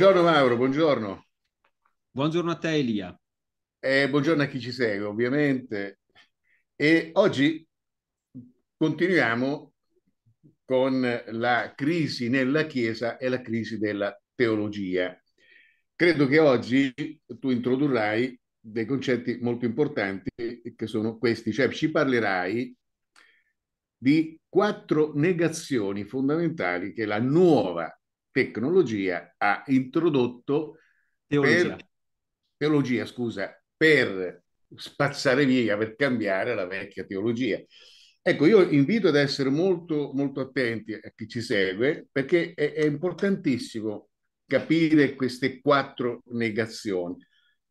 Buongiorno Mauro, buongiorno. Buongiorno a te Elia. Eh, buongiorno a chi ci segue ovviamente. E oggi continuiamo con la crisi nella Chiesa e la crisi della teologia. Credo che oggi tu introdurrai dei concetti molto importanti che sono questi, cioè ci parlerai di quattro negazioni fondamentali che la nuova tecnologia ha introdotto teologia, per, teologia scusa, per spazzare via, per cambiare la vecchia teologia. Ecco, io invito ad essere molto, molto attenti a chi ci segue perché è, è importantissimo capire queste quattro negazioni,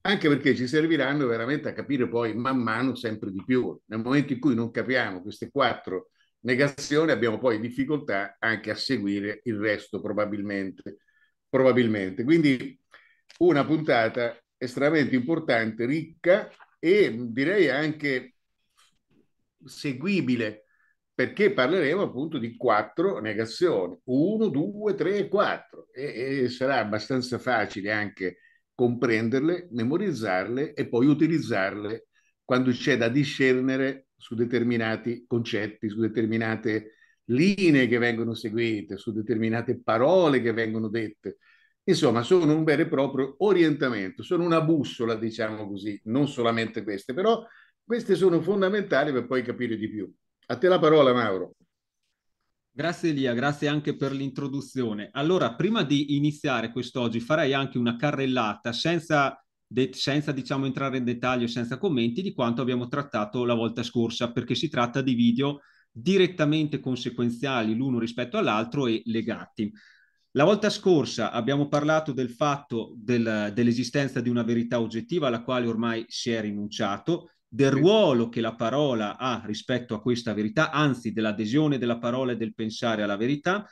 anche perché ci serviranno veramente a capire poi man mano sempre di più. Nel momento in cui non capiamo queste quattro negazione abbiamo poi difficoltà anche a seguire il resto probabilmente. probabilmente. Quindi una puntata estremamente importante, ricca e direi anche seguibile perché parleremo appunto di quattro negazioni, uno due tre 4 e, e sarà abbastanza facile anche comprenderle, memorizzarle e poi utilizzarle quando c'è da discernere su determinati concetti, su determinate linee che vengono seguite, su determinate parole che vengono dette. Insomma, sono un vero e proprio orientamento, sono una bussola, diciamo così, non solamente queste, però queste sono fondamentali per poi capire di più. A te la parola, Mauro. Grazie Elia, grazie anche per l'introduzione. Allora, prima di iniziare quest'oggi, farei anche una carrellata senza de- senza diciamo, entrare in dettaglio e senza commenti di quanto abbiamo trattato la volta scorsa, perché si tratta di video direttamente conseguenziali l'uno rispetto all'altro e legati. La volta scorsa abbiamo parlato del fatto del, dell'esistenza di una verità oggettiva alla quale ormai si è rinunciato, del ruolo che la parola ha rispetto a questa verità, anzi dell'adesione della parola e del pensare alla verità.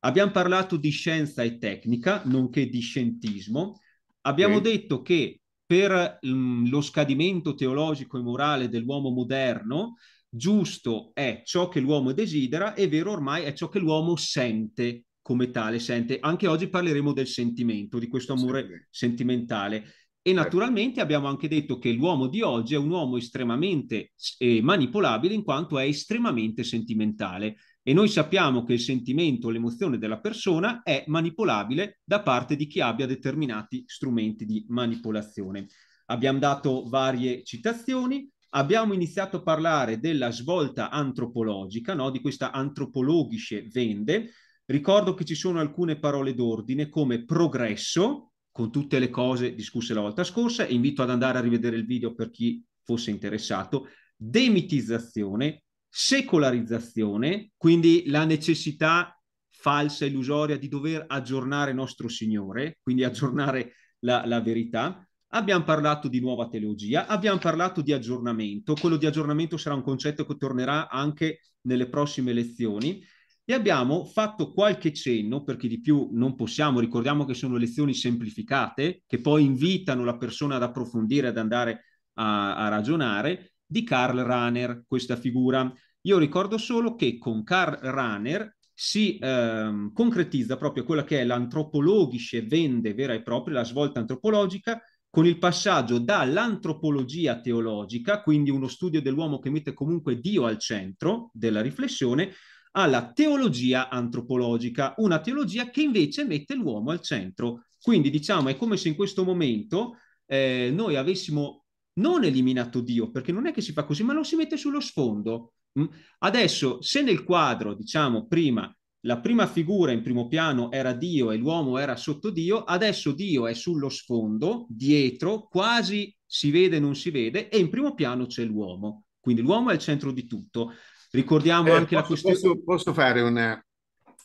Abbiamo parlato di scienza e tecnica, nonché di scientismo, Abbiamo okay. detto che per mm, lo scadimento teologico e morale dell'uomo moderno, giusto è ciò che l'uomo desidera, e vero ormai è ciò che l'uomo sente come tale, sente. Anche oggi parleremo del sentimento, di questo amore sì. sentimentale. E certo. naturalmente abbiamo anche detto che l'uomo di oggi è un uomo estremamente eh, manipolabile in quanto è estremamente sentimentale. E noi sappiamo che il sentimento, l'emozione della persona è manipolabile da parte di chi abbia determinati strumenti di manipolazione. Abbiamo dato varie citazioni, abbiamo iniziato a parlare della svolta antropologica, no? di questa antropologische vende. Ricordo che ci sono alcune parole d'ordine come progresso, con tutte le cose discusse la volta scorsa, invito ad andare a rivedere il video per chi fosse interessato, demitizzazione, secolarizzazione, quindi la necessità falsa, illusoria di dover aggiornare nostro Signore, quindi aggiornare la, la verità, Abbiamo parlato di nuova teologia, abbiamo parlato di aggiornamento, quello di aggiornamento sarà un concetto che tornerà anche nelle prossime lezioni e abbiamo fatto qualche cenno, perché di più non possiamo, ricordiamo che sono lezioni semplificate che poi invitano la persona ad approfondire, ad andare a, a ragionare, di Karl Rahner, questa figura io ricordo solo che con Karl Runner si ehm, concretizza proprio quella che è l'antropologische vende vera e propria, la svolta antropologica, con il passaggio dall'antropologia teologica, quindi uno studio dell'uomo che mette comunque Dio al centro della riflessione, alla teologia antropologica, una teologia che invece mette l'uomo al centro. Quindi diciamo è come se in questo momento eh, noi avessimo non eliminato Dio, perché non è che si fa così, ma lo si mette sullo sfondo. Mm? Adesso, se nel quadro, diciamo prima, la prima figura in primo piano era Dio e l'uomo era sotto Dio, adesso Dio è sullo sfondo, dietro, quasi si vede non si vede, e in primo piano c'è l'uomo. Quindi l'uomo è il centro di tutto. Ricordiamo eh, anche posso, la questione... Posso, posso fare una,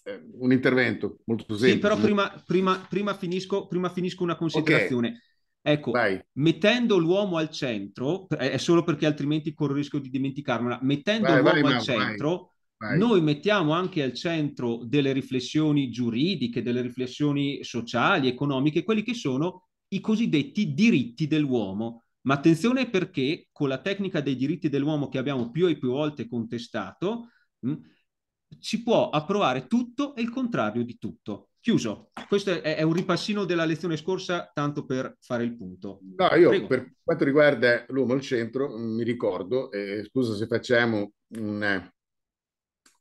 eh, un intervento molto semplice. Sì, però prima, prima, prima, finisco, prima finisco, una considerazione. Okay. Ecco, Vai. mettendo l'uomo al centro, è solo perché altrimenti corro il rischio di dimenticarmela, mettendo vai, l'uomo al centro, noi mettiamo anche al centro delle riflessioni giuridiche, delle riflessioni sociali, economiche, quelli che sono i cosiddetti diritti dell'uomo. Ma attenzione perché con la tecnica dei diritti dell'uomo che abbiamo più e più volte contestato, mh, hm, si può approvare tutto e il contrario di tutto. Chiuso, questo è, è, un ripassino della lezione scorsa, tanto per fare il punto. No, io Prego. per quanto riguarda l'uomo al centro, mm, mi ricordo, eh, scusa se facciamo un,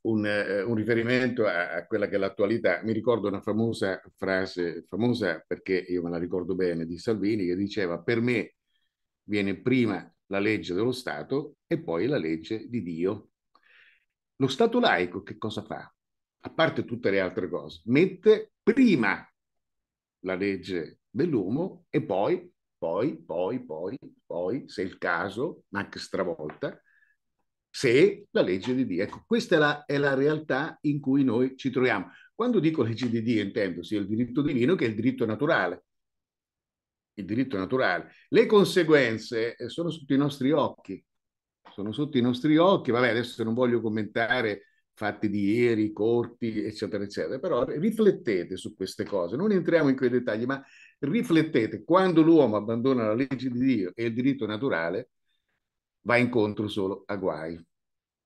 un, eh, un riferimento a, a, quella che è l'attualità, mi ricordo una famosa frase, famosa perché io me la ricordo bene, di Salvini che diceva per me viene prima la legge dello Stato e poi la legge di Dio. Lo Stato laico che cosa fa? a parte tutte le altre cose, mette prima la legge dell'uomo e poi, poi, poi, poi, poi, se è il caso, anche stravolta, se la legge di Dio. Ecco, questa è la, è la, realtà in cui noi ci troviamo. Quando dico legge di Dio intendo sia il diritto divino che il diritto naturale. Il diritto naturale. Le conseguenze eh, sono sotto i nostri occhi. Sono sotto i nostri occhi. Vabbè, adesso non voglio commentare fatti di ieri, corti, eccetera, eccetera. Però riflettete su queste cose, non entriamo in quei dettagli, ma riflettete, quando l'uomo abbandona la legge di Dio e il diritto naturale, va incontro solo a guai,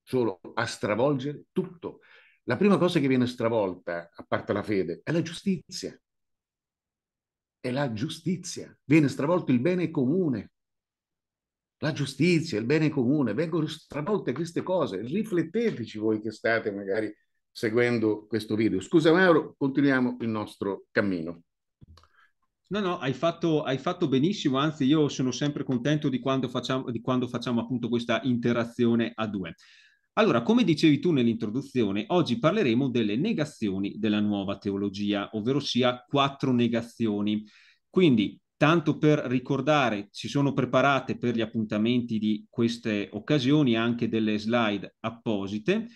solo a stravolgere tutto. La prima cosa che viene stravolta, a parte la fede, è la giustizia. È la giustizia. Viene stravolto il bene comune la giustizia, il bene comune, vengono stravolte queste cose. Rifletteteci voi che state magari seguendo questo video. Scusa Mauro, continuiamo il nostro cammino. No, no, hai fatto, hai fatto, benissimo, anzi io sono sempre contento di quando, facciamo, di quando facciamo appunto questa interazione a due. Allora, come dicevi tu nell'introduzione, oggi parleremo delle negazioni della nuova teologia, ovvero sia quattro negazioni. Quindi tanto per ricordare, si sono preparate per gli appuntamenti di queste occasioni anche delle slide apposite.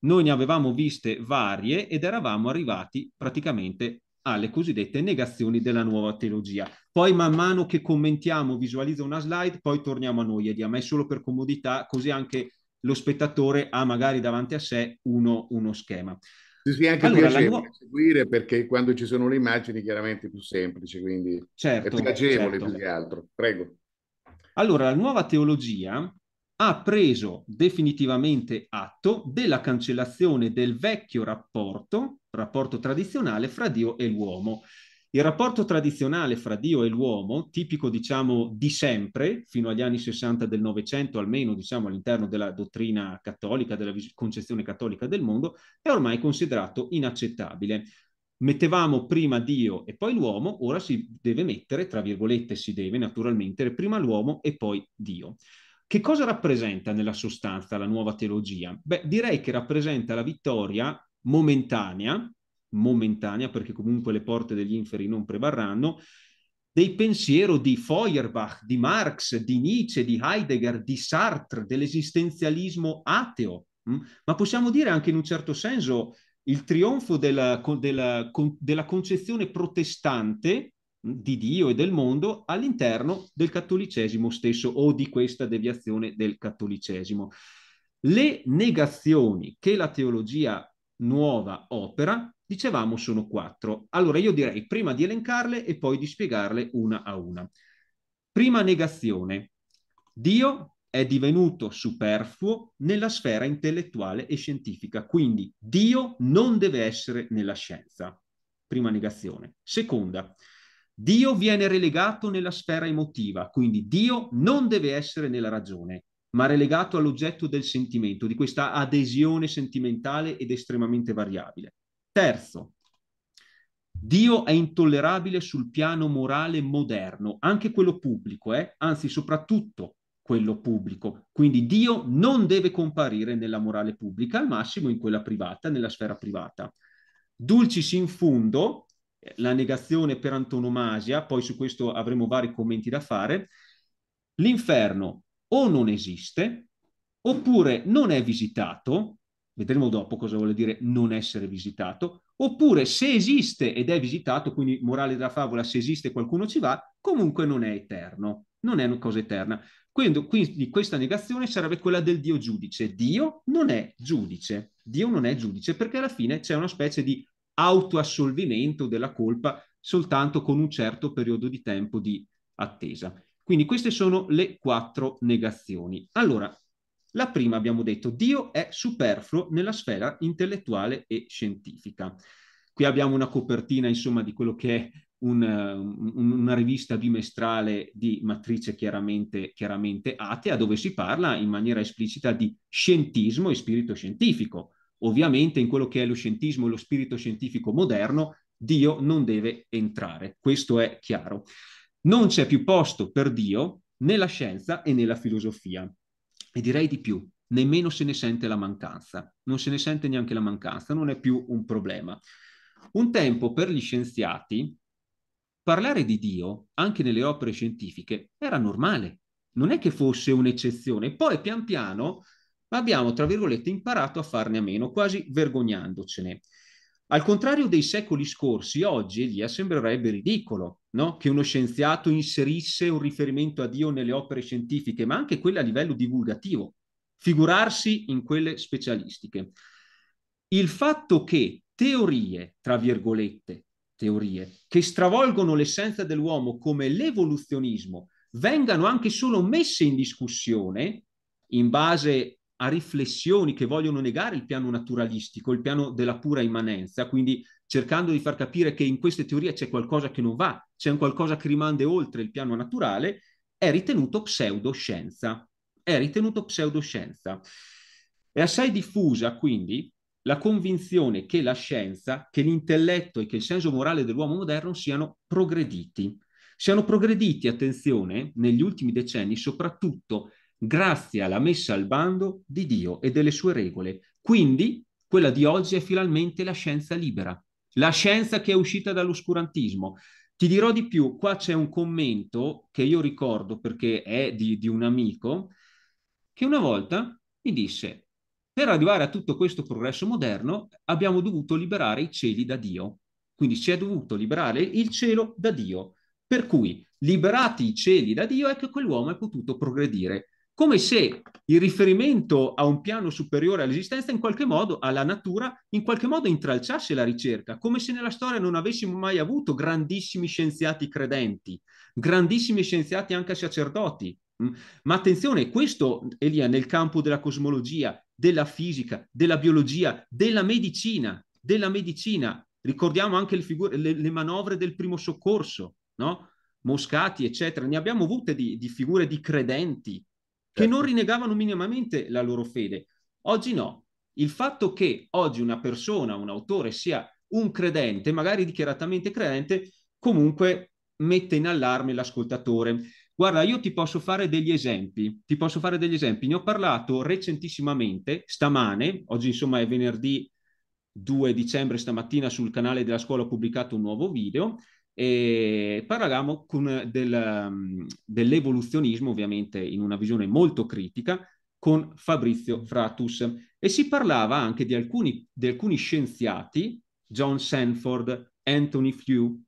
Noi ne avevamo viste varie ed eravamo arrivati praticamente alle cosiddette negazioni della nuova teologia. Poi man mano che commentiamo, visualizza una slide, poi torniamo a noi, Edia, ma è solo per comodità, così anche lo spettatore ha magari davanti a sé uno, uno schema. Sì, sì, anche allora, piacevole da seguire perché quando ci sono le immagini chiaramente è più semplice, quindi certo, è piacevole certo. più che altro. Prego. Allora, la nuova teologia ha preso definitivamente atto della cancellazione del vecchio rapporto, rapporto tradizionale fra Dio e l'uomo, il rapporto tradizionale fra Dio e l'uomo, tipico diciamo di sempre, fino agli anni 60 del Novecento almeno diciamo all'interno della dottrina cattolica, della concezione cattolica del mondo, è ormai considerato inaccettabile. Mettevamo prima Dio e poi l'uomo, ora si deve mettere, tra virgolette si deve naturalmente, prima l'uomo e poi Dio. Che cosa rappresenta nella sostanza la nuova teologia? Beh, direi che rappresenta la vittoria momentanea momentanea, perché comunque le porte degli inferi non prevarranno, del pensiero di Feuerbach, di Marx, di Nietzsche, di Heidegger, di Sartre, dell'esistenzialismo ateo. Mm? Ma possiamo dire anche in un certo senso il trionfo della, della, della concezione protestante mm, di Dio e del mondo all'interno del cattolicesimo stesso o di questa deviazione del cattolicesimo. Le negazioni che la teologia nuova opera dicevamo sono quattro. Allora io direi prima di elencarle e poi di spiegarle una a una. Prima negazione. Dio è divenuto superfluo nella sfera intellettuale e scientifica, quindi Dio non deve essere nella scienza. Prima negazione. Seconda. Dio viene relegato nella sfera emotiva, quindi Dio non deve essere nella ragione, ma relegato all'oggetto del sentimento, di questa adesione sentimentale ed estremamente variabile. Terzo, Dio è intollerabile sul piano morale moderno, anche quello pubblico, eh? anzi soprattutto quello pubblico. Quindi Dio non deve comparire nella morale pubblica, al massimo in quella privata, nella sfera privata. Dulcis in fundo, eh, la negazione per antonomasia, poi su questo avremo vari commenti da fare, l'inferno o non esiste, oppure non è visitato, vedremo dopo cosa vuol dire non essere visitato, oppure se esiste ed è visitato, quindi morale della favola, se esiste qualcuno ci va, comunque non è eterno, non è una cosa eterna. Quindi, quindi questa negazione sarebbe quella del Dio giudice. Dio non è giudice, Dio non è giudice perché alla fine c'è una specie di autoassolvimento della colpa soltanto con un certo periodo di tempo di attesa. Quindi queste sono le quattro negazioni. Allora, la prima abbiamo detto Dio è superfluo nella sfera intellettuale e scientifica. Qui abbiamo una copertina, insomma, di quello che è un, eh, un, una rivista bimestrale di matrice chiaramente, chiaramente atea, dove si parla in maniera esplicita di scientismo e spirito scientifico. Ovviamente in quello che è lo scientismo e lo spirito scientifico moderno, Dio non deve entrare, questo è chiaro. Non c'è più posto per Dio nella scienza e nella filosofia. E direi di più, nemmeno se ne sente la mancanza, non se ne sente neanche la mancanza, non è più un problema. Un tempo per gli scienziati parlare di Dio, anche nelle opere scientifiche, era normale, non è che fosse un'eccezione. Poi pian piano abbiamo, tra virgolette, imparato a farne a meno, quasi vergognandocene. Al contrario dei secoli scorsi, oggi Elia eh, sembrerebbe ridicolo no? che uno scienziato inserisse un riferimento a Dio nelle opere scientifiche, ma anche quelle a livello divulgativo, figurarsi in quelle specialistiche. Il fatto che teorie, tra virgolette, teorie, che stravolgono l'essenza dell'uomo come l'evoluzionismo, vengano anche solo messe in discussione in base a riflessioni che vogliono negare il piano naturalistico, il piano della pura immanenza, quindi cercando di far capire che in queste teorie c'è qualcosa che non va, c'è un qualcosa che rimande oltre il piano naturale, è ritenuto pseudoscienza. È ritenuto pseudoscienza. È assai diffusa quindi la convinzione che la scienza, che l'intelletto e che il senso morale dell'uomo moderno siano progrediti. Siano progrediti, attenzione, negli ultimi decenni soprattutto grazie alla messa al bando di Dio e delle sue regole. Quindi quella di oggi è finalmente la scienza libera, la scienza che è uscita dall'oscurantismo. Ti dirò di più, qua c'è un commento che io ricordo perché è di, di un amico che una volta mi disse, per arrivare a tutto questo progresso moderno abbiamo dovuto liberare i cieli da Dio. Quindi si è dovuto liberare il cielo da Dio. Per cui, liberati i cieli da Dio, è che quell'uomo è potuto progredire come se il riferimento a un piano superiore all'esistenza, in qualche modo, alla natura, in qualche modo intralciasse la ricerca, come se nella storia non avessimo mai avuto grandissimi scienziati credenti, grandissimi scienziati anche sacerdoti. Mm? Ma attenzione, questo, Elia, nel campo della cosmologia, della fisica, della biologia, della medicina, della medicina. Ricordiamo anche le, figure, le, le manovre del primo soccorso, no? Moscati, eccetera. Ne abbiamo avute di, di figure di credenti che non certo. rinnegavano minimamente la loro fede. Oggi no. Il fatto che oggi una persona, un autore sia un credente, magari dichiaratamente credente, comunque mette in allarme l'ascoltatore. Guarda, io ti posso fare degli esempi, ti posso fare degli esempi. Ne ho parlato recentissimamente, stamane, oggi insomma è venerdì 2 dicembre stamattina sul canale della scuola ho pubblicato un nuovo video e parlavamo con, del, dell'evoluzionismo ovviamente in una visione molto critica con Fabrizio Fratus e si parlava anche di alcuni, di alcuni scienziati, John Sanford, Anthony Few,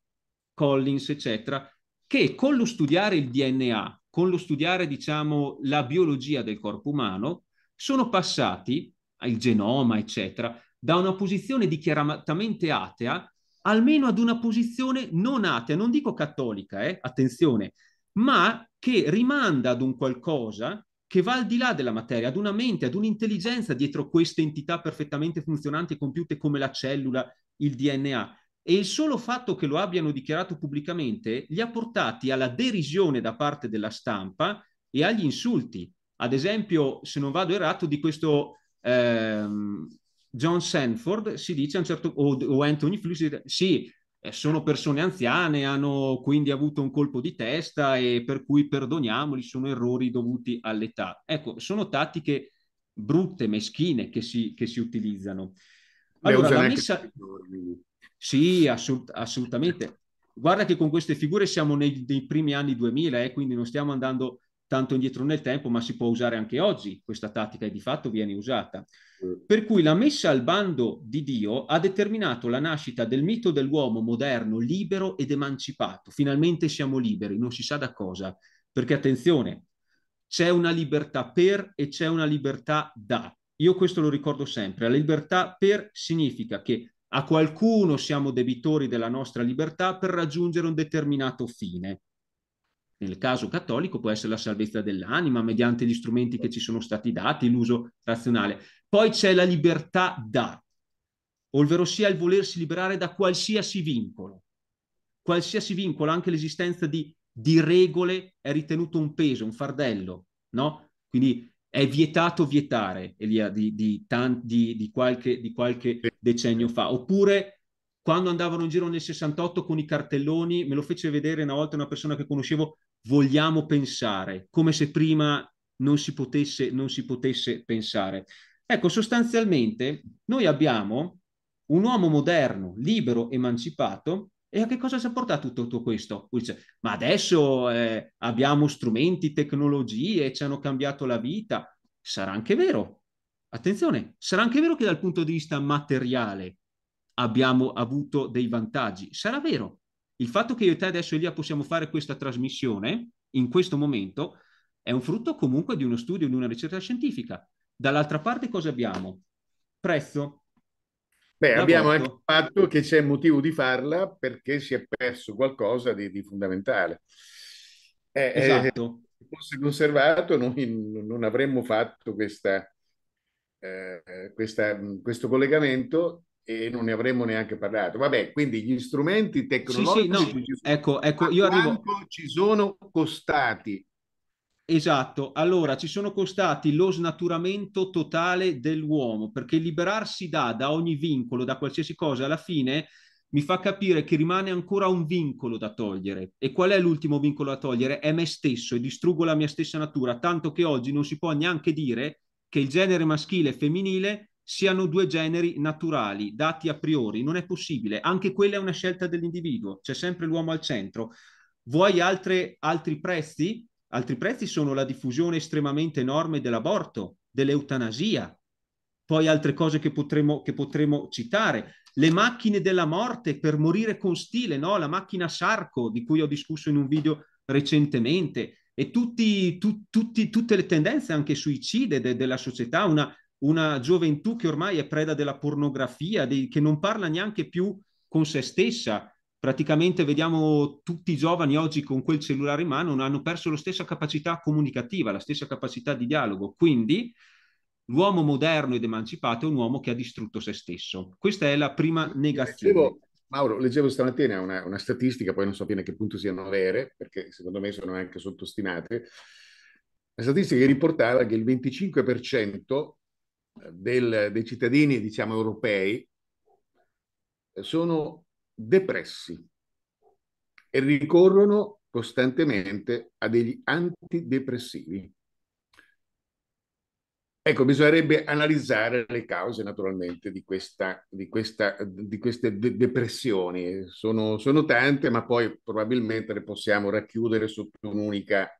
Collins, eccetera, che con lo studiare il DNA, con lo studiare diciamo la biologia del corpo umano, sono passati, al genoma, eccetera, da una posizione dichiaratamente atea almeno ad una posizione non atea, non dico cattolica, eh, attenzione, ma che rimanda ad un qualcosa che va al di là della materia, ad una mente, ad un'intelligenza dietro queste entità perfettamente funzionanti e compiute come la cellula, il DNA. E il solo fatto che lo abbiano dichiarato pubblicamente li ha portati alla derisione da parte della stampa e agli insulti. Ad esempio, se non vado errato, di questo ehm, John Sanford si dice a un certo punto, o Anthony Flew, si dice, sì, eh, sono persone anziane, hanno quindi avuto un colpo di testa e per cui perdoniamoli, sono errori dovuti all'età. Ecco, sono tattiche brutte, meschine che si, che si utilizzano. Allora, la messa... Sì, assolut- assolutamente. Guarda che con queste figure siamo nei, nei primi anni 2000, eh, quindi non stiamo andando tanto indietro nel tempo, ma si può usare anche oggi questa tattica e di fatto viene usata. Mm. Per cui la messa al bando di Dio ha determinato la nascita del mito dell'uomo moderno, libero ed emancipato. Finalmente siamo liberi, non si sa da cosa, perché attenzione, c'è una libertà per e c'è una libertà da. Io questo lo ricordo sempre, la libertà per significa che a qualcuno siamo debitori della nostra libertà per raggiungere un determinato fine nel caso cattolico può essere la salvezza dell'anima mediante gli strumenti che ci sono stati dati, l'uso razionale. Poi c'è la libertà da, ovvero sia il volersi liberare da qualsiasi vincolo. Qualsiasi vincolo, anche l'esistenza di, di regole è ritenuto un peso, un fardello, no? Quindi è vietato vietare, Elia, di, di, di, di qualche, qualche decennio fa. Oppure quando andavano in giro nel 68 con i cartelloni, me lo fece vedere una volta una persona che conoscevo, vogliamo pensare, come se prima non si potesse, non si potesse pensare. Ecco, sostanzialmente noi abbiamo un uomo moderno, libero, emancipato, e a che cosa ci ha portato tutto, tutto questo? Dice, ma adesso eh, abbiamo strumenti, tecnologie, ci hanno cambiato la vita. Sarà anche vero. Attenzione, sarà anche vero che dal punto di vista materiale abbiamo avuto dei vantaggi. Sarà vero. Il fatto che io e te adesso Elia possiamo fare questa trasmissione in questo momento è un frutto comunque di uno studio, di una ricerca scientifica. Dall'altra parte cosa abbiamo? Prezzo. Beh, L'ha abbiamo anche il fatto che c'è motivo di farla perché si è perso qualcosa di, di fondamentale. Eh, eh esatto. Eh, se fosse conservato noi non avremmo fatto questa, eh, eh questa, questo collegamento e non ne avremmo neanche parlato. Vabbè, quindi gli strumenti tecnologici sì, sì, no. ecco, ecco, io arrivo... ci sono costati? Esatto, allora ci sono costati lo snaturamento totale dell'uomo, perché liberarsi da, da ogni vincolo, da qualsiasi cosa, alla fine mi fa capire che rimane ancora un vincolo da togliere. E qual è l'ultimo vincolo da togliere? È me stesso e distruggo la mia stessa natura, tanto che oggi non si può neanche dire che il genere maschile e femminile siano due generi naturali, dati a priori, non è possibile. Anche quella è una scelta dell'individuo, c'è sempre l'uomo al centro. Vuoi altre, altri prezzi? Altri prezzi sono la diffusione estremamente enorme dell'aborto, dell'eutanasia, poi altre cose che potremmo, che potremmo, citare. Le macchine della morte per morire con stile, no? la macchina Sarco di cui ho discusso in un video recentemente e tutti, tu, tutti, tutte le tendenze anche suicide de, della società, una, una gioventù che ormai è preda della pornografia, dei, che non parla neanche più con se stessa. Praticamente vediamo tutti i giovani oggi con quel cellulare in mano, hanno perso la stessa capacità comunicativa, la stessa capacità di dialogo. Quindi l'uomo moderno ed emancipato è un uomo che ha distrutto se stesso. Questa è la prima negazione. Leggevo, Mauro, leggevo stamattina una, una statistica, poi non so fino a che punto siano vere, perché secondo me sono anche sottostimate. La statistica che riportava che il 25% del, dei cittadini, diciamo, europei sono depressi e ricorrono costantemente a degli antidepressivi. Ecco, bisognerebbe analizzare le cause naturalmente di, questa, di, questa, di queste de- depressioni. Sono, sono, tante, ma poi probabilmente le possiamo racchiudere sotto un'unica,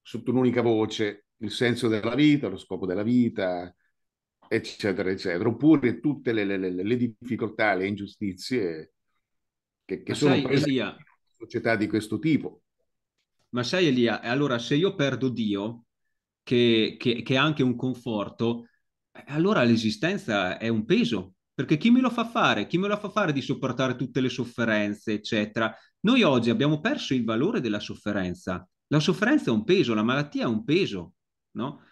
sotto un'unica voce, il senso della vita, lo scopo della vita, eccetera, eccetera, oppure tutte le, le, le difficoltà, le ingiustizie che, che sono sai, presenti Elia, in società di questo tipo. Ma sai Elia, allora se io perdo Dio, che, che, che è anche un conforto, eh, allora l'esistenza è un peso, perché chi me lo fa fare? Chi me lo fa fare di sopportare tutte le sofferenze, eccetera? Noi oggi abbiamo perso il valore della sofferenza. La sofferenza è un peso, la malattia è un peso, no?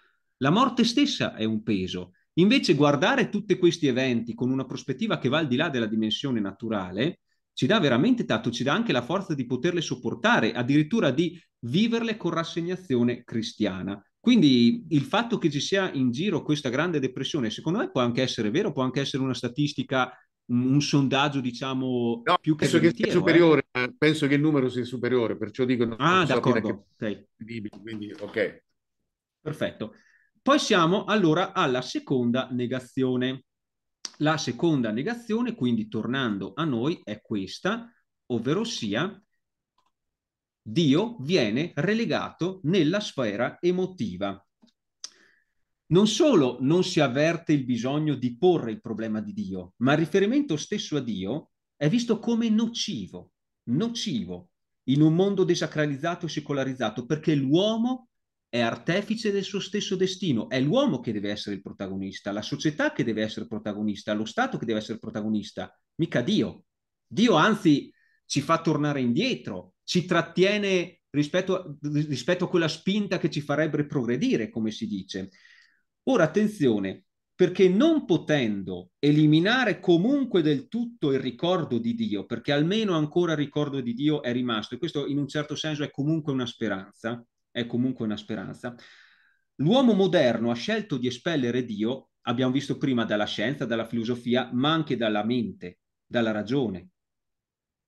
La morte stessa è un peso. Invece guardare tutti questi eventi con una prospettiva che va al di là della dimensione naturale ci dà veramente tanto, ci dà anche la forza di poterle sopportare, addirittura di viverle con rassegnazione cristiana. Quindi il fatto che ci sia in giro questa grande depressione, secondo me può anche essere vero, può anche essere una statistica, un, un sondaggio, diciamo, no, più penso che sia eh. superiore, eh. penso che il numero sia superiore, perciò dico non Ah, d'accordo. Che... Okay. Quindi, ok. Perfetto. Poi siamo allora alla seconda negazione. La seconda negazione, quindi tornando a noi, è questa, ovvero sia Dio viene relegato nella sfera emotiva. Non solo non si avverte il bisogno di porre il problema di Dio, ma il riferimento stesso a Dio è visto come nocivo, nocivo in un mondo desacralizzato e secolarizzato, perché l'uomo è artefice del suo stesso destino, è l'uomo che deve essere il protagonista, la società che deve essere protagonista, lo Stato che deve essere protagonista, mica Dio. Dio anzi ci fa tornare indietro, ci trattiene rispetto a, rispetto a quella spinta che ci farebbe progredire, come si dice. Ora attenzione, perché non potendo eliminare comunque del tutto il ricordo di Dio, perché almeno ancora il ricordo di Dio è rimasto, e questo in un certo senso è comunque una speranza, è comunque una speranza. L'uomo moderno ha scelto di espellere Dio, abbiamo visto prima, dalla scienza, dalla filosofia, ma anche dalla mente, dalla ragione,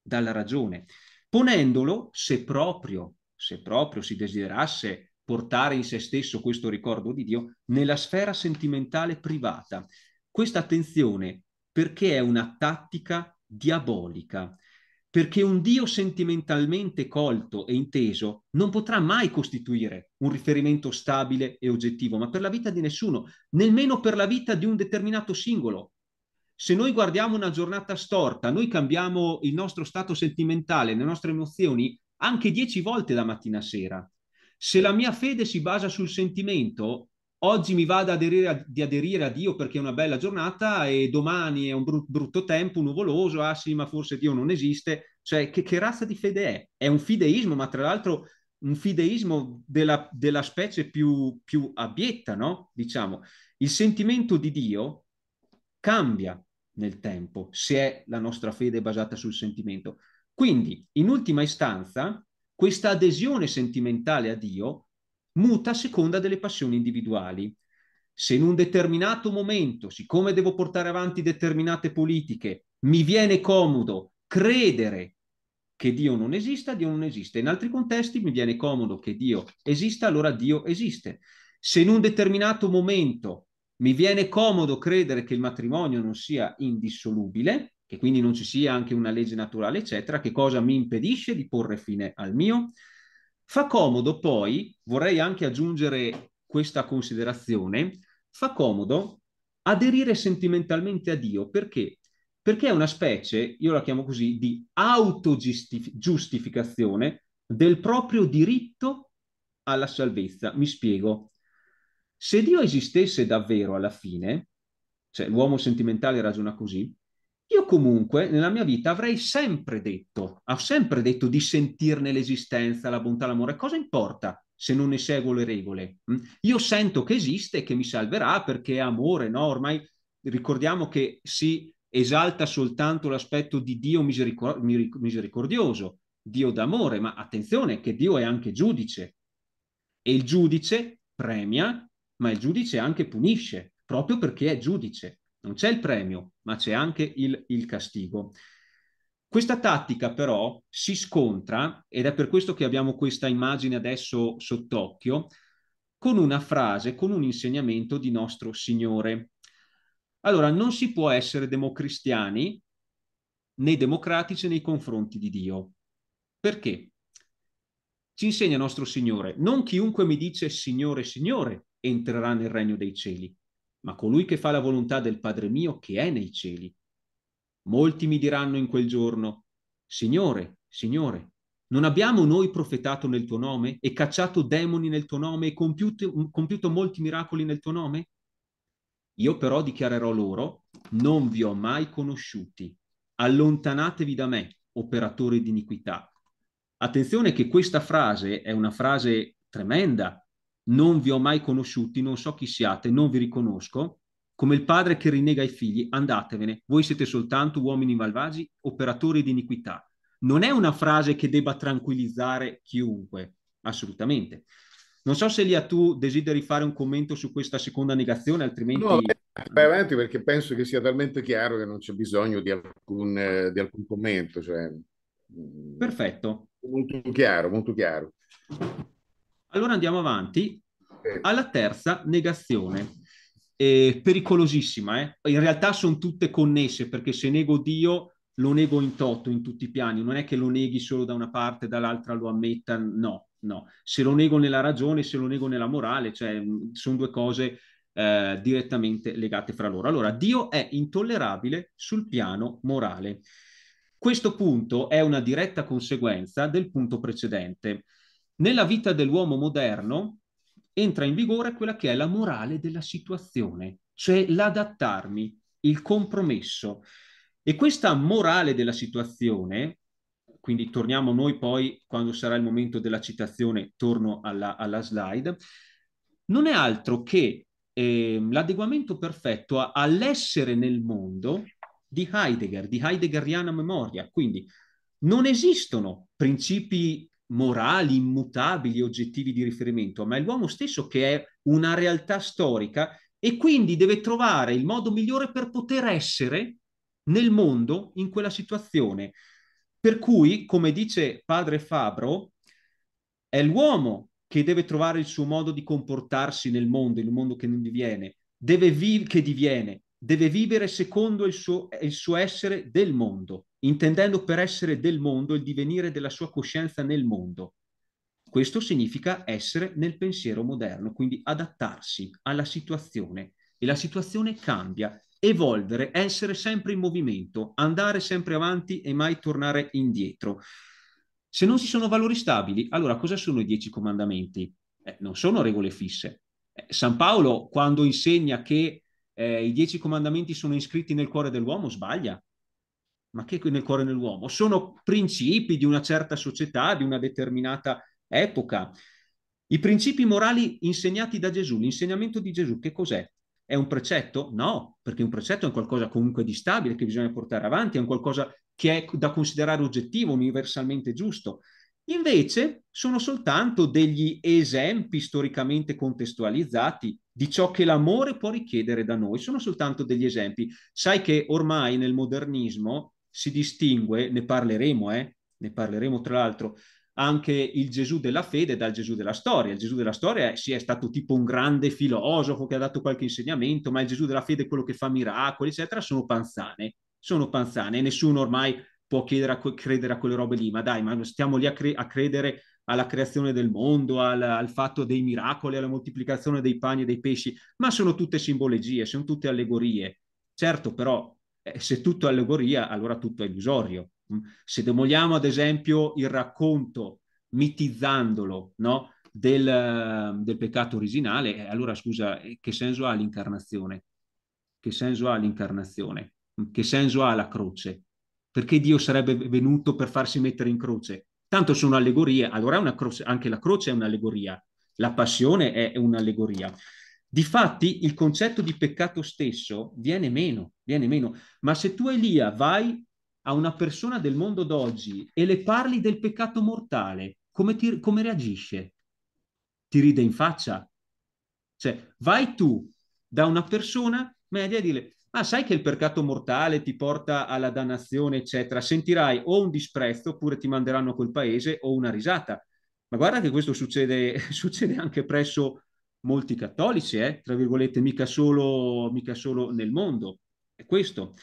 dalla ragione, ponendolo, se proprio, se proprio si desiderasse portare in se stesso questo ricordo di Dio, nella sfera sentimentale privata. Questa attenzione perché è una tattica diabolica perché un Dio sentimentalmente colto e inteso non potrà mai costituire un riferimento stabile e oggettivo, ma per la vita di nessuno, nemmeno per la vita di un determinato singolo. Se noi guardiamo una giornata storta, noi cambiamo il nostro stato sentimentale, le nostre emozioni, anche dieci volte da mattina a sera. Se la mia fede si basa sul sentimento, oggi mi va ad aderire a, di aderire a Dio perché è una bella giornata e domani è un brut, brutto tempo, nuvoloso, ah sì, ma forse Dio non esiste. Cioè, che, che razza di fede è? È un fideismo, ma tra l'altro un fideismo della, della specie più, più abietta, no? Diciamo, il sentimento di Dio cambia nel tempo se è la nostra fede basata sul sentimento. Quindi, in ultima istanza, questa adesione sentimentale a Dio muta a seconda delle passioni individuali. Se in un determinato momento, siccome devo portare avanti determinate politiche, mi viene comodo credere che Dio non esista, Dio non esiste. In altri contesti mi viene comodo che Dio esista, allora Dio esiste. Se in un determinato momento mi viene comodo credere che il matrimonio non sia indissolubile, che quindi non ci sia anche una legge naturale, eccetera, che cosa mi impedisce di porre fine al mio? Fa comodo poi, vorrei anche aggiungere questa considerazione, fa comodo aderire sentimentalmente a Dio perché? Perché è una specie, io la chiamo così, di autogiustificazione del proprio diritto alla salvezza. Mi spiego. Se Dio esistesse davvero alla fine, cioè l'uomo sentimentale ragiona così, io comunque nella mia vita avrei sempre detto, ho sempre detto di sentirne l'esistenza, la bontà, l'amore. Cosa importa se non ne seguo le regole? Mm? Io sento che esiste e che mi salverà perché è amore, no? Ormai ricordiamo che si esalta soltanto l'aspetto di Dio misericord- misericordioso, Dio d'amore, ma attenzione che Dio è anche giudice e il giudice premia, ma il giudice anche punisce, proprio perché è giudice. Non c'è il premio, ma c'è anche il, il castigo. Questa tattica però si scontra, ed è per questo che abbiamo questa immagine adesso sott'occhio, con una frase, con un insegnamento di nostro Signore. Allora, non si può essere democristiani né democratici nei confronti di Dio. Perché? Ci insegna nostro Signore, non chiunque mi dice Signore, Signore entrerà nel regno dei cieli, ma colui che fa la volontà del Padre mio che è nei cieli. Molti mi diranno in quel giorno, Signore, Signore, non abbiamo noi profetato nel tuo nome e cacciato demoni nel tuo nome e compiuto, compiuto molti miracoli nel tuo nome? Io però dichiarerò loro, non vi ho mai conosciuti, allontanatevi da me, operatori di iniquità. Attenzione che questa frase è una frase tremenda, non vi ho mai conosciuti, non so chi siate, non vi riconosco, come il padre che rinnega i figli, andatevene, voi siete soltanto uomini malvagi, operatori di iniquità. Non è una frase che debba tranquillizzare chiunque, assolutamente. Non so se Lia tu desideri fare un commento su questa seconda negazione, altrimenti... No, vai avanti perché penso che sia talmente chiaro che non c'è bisogno di alcun, di alcun commento. Cioè... Mm, Perfetto. Molto chiaro, molto chiaro. Allora andiamo avanti alla terza negazione. Eh, pericolosissima, eh? in realtà sono tutte connesse perché se nego Dio lo nego in toto in tutti i piani, non è che lo neghi solo da una parte, dall'altra lo ammetta, no, no. Se lo nego nella ragione, se lo nego nella morale, cioè mm, sono due cose eh, direttamente legate fra loro. Allora, Dio è intollerabile sul piano morale. Questo punto è una diretta conseguenza del punto precedente nella vita dell'uomo moderno entra in vigore quella che è la morale della situazione, cioè l'adattarmi, il compromesso. E questa morale della situazione, quindi torniamo noi poi, quando sarà il momento della citazione, torno alla, alla slide, non è altro che eh, l'adeguamento perfetto a, all'essere nel mondo di Heidegger, di heideggeriana memoria. Quindi non esistono principi morali, immutabili, oggettivi di riferimento, ma è l'uomo stesso che è una realtà storica e quindi deve trovare il modo migliore per poter essere nel mondo in quella situazione. Per cui, come dice padre Fabro, è l'uomo che deve trovare il suo modo di comportarsi nel mondo, il mondo che non diviene, deve vi- che diviene, deve vivere secondo il suo, il suo, essere del mondo, intendendo per essere del mondo il divenire della sua coscienza nel mondo. Questo significa essere nel pensiero moderno, quindi adattarsi alla situazione. E la situazione cambia, evolvere, essere sempre in movimento, andare sempre avanti e mai tornare indietro. Se non ci sono valori stabili, allora cosa sono i dieci comandamenti? Eh, non sono regole fisse. Eh, San Paolo, quando insegna che eh, i dieci comandamenti sono iscritti nel cuore dell'uomo, sbaglia. Ma che nel cuore dell'uomo? Sono principi di una certa società, di una determinata epoca. I principi morali insegnati da Gesù, l'insegnamento di Gesù, che cos'è? È un precetto? No, perché un precetto è un qualcosa comunque di stabile che bisogna portare avanti, è un qualcosa che è da considerare oggettivo, universalmente giusto. Invece sono soltanto degli esempi storicamente contestualizzati di ciò che l'amore può richiedere da noi, sono soltanto degli esempi. Sai che ormai nel modernismo si distingue, ne parleremo, eh? ne parleremo tra l'altro, anche il Gesù della fede dal Gesù della storia. Il Gesù della storia è, sì, è stato tipo un grande filosofo che ha dato qualche insegnamento, ma il Gesù della fede è quello che fa miracoli, eccetera, sono panzane, sono panzane nessuno ormai può chiedere a que- credere a quelle robe lì, ma dai, ma stiamo lì a, cre- a credere alla creazione del mondo, al, al, fatto dei miracoli, alla moltiplicazione dei pani e dei pesci, ma sono tutte simbologie, sono tutte allegorie. Certo, però, eh, se tutto è allegoria, allora tutto è illusorio. Mm? Se demoliamo, ad esempio, il racconto mitizzandolo, no? del, del, peccato originale, eh, allora scusa, eh, che senso ha l'incarnazione? Che senso ha l'incarnazione? Mm, che senso ha la croce? perché Dio sarebbe venuto per farsi mettere in croce? Tanto sono allegorie, allora una croce, anche la croce è un'allegoria, la passione è un'allegoria. Difatti il concetto di peccato stesso viene meno, viene meno. Ma se tu Elia vai a una persona del mondo d'oggi e le parli del peccato mortale, come, ti, come reagisce? Ti ride in faccia? Cioè, vai tu da una persona media e dire ah sai che il peccato mortale ti porta alla dannazione, eccetera, sentirai o un disprezzo oppure ti manderanno a quel paese o una risata. Ma guarda che questo succede, succede anche presso molti cattolici, eh? tra virgolette, mica solo, mica solo nel mondo. È questo.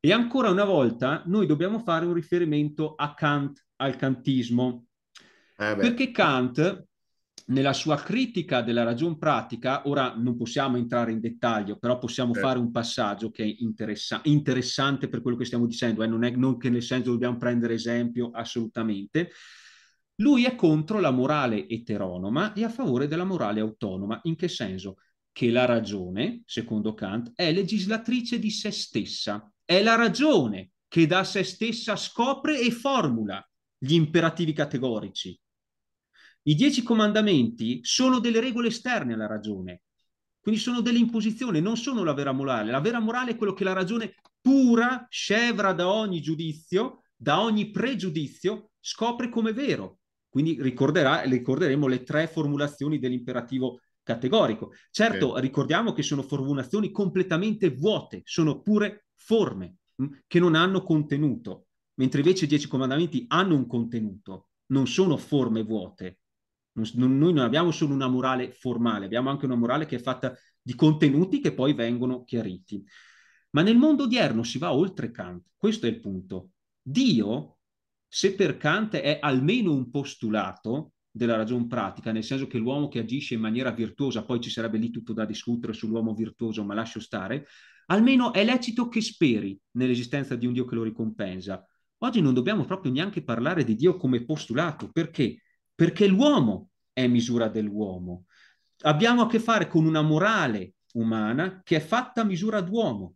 E ancora una volta noi dobbiamo fare un riferimento a Kant, al kantismo. Eh perché Kant nella sua critica della ragion pratica, ora non possiamo entrare in dettaglio, però possiamo eh. fare un passaggio che è interessa- interessante per quello che stiamo dicendo, eh? non, è, non che nel senso dobbiamo prendere esempio assolutamente. Lui è contro la morale eteronoma e a favore della morale autonoma. In che senso? Che la ragione, secondo Kant, è legislatrice di se stessa. È la ragione che da se stessa scopre e formula gli imperativi categorici i dieci comandamenti sono delle regole esterne alla ragione, quindi sono delle imposizioni, non sono la vera morale. La vera morale è quello che la ragione pura, scevra da ogni giudizio, da ogni pregiudizio, scopre come vero. Quindi ricorderemo le tre formulazioni dell'imperativo categorico. Certo, sì. ricordiamo che sono formulazioni completamente vuote, sono pure forme mm, che non hanno contenuto, mentre invece i dieci comandamenti hanno un contenuto, non sono forme vuote. Non, noi non abbiamo solo una morale formale, abbiamo anche una morale che è fatta di contenuti che poi vengono chiariti. Ma nel mondo odierno si va oltre Kant, questo è il punto. Dio, se per Kant è almeno un postulato della ragion pratica, nel senso che l'uomo che agisce in maniera virtuosa, poi ci sarebbe lì tutto da discutere sull'uomo virtuoso, ma lascio stare, almeno è lecito che speri nell'esistenza di un Dio che lo ricompensa. Oggi non dobbiamo proprio neanche parlare di Dio come postulato, perché? perché l'uomo è misura dell'uomo. Abbiamo a che fare con una morale umana che è fatta a misura d'uomo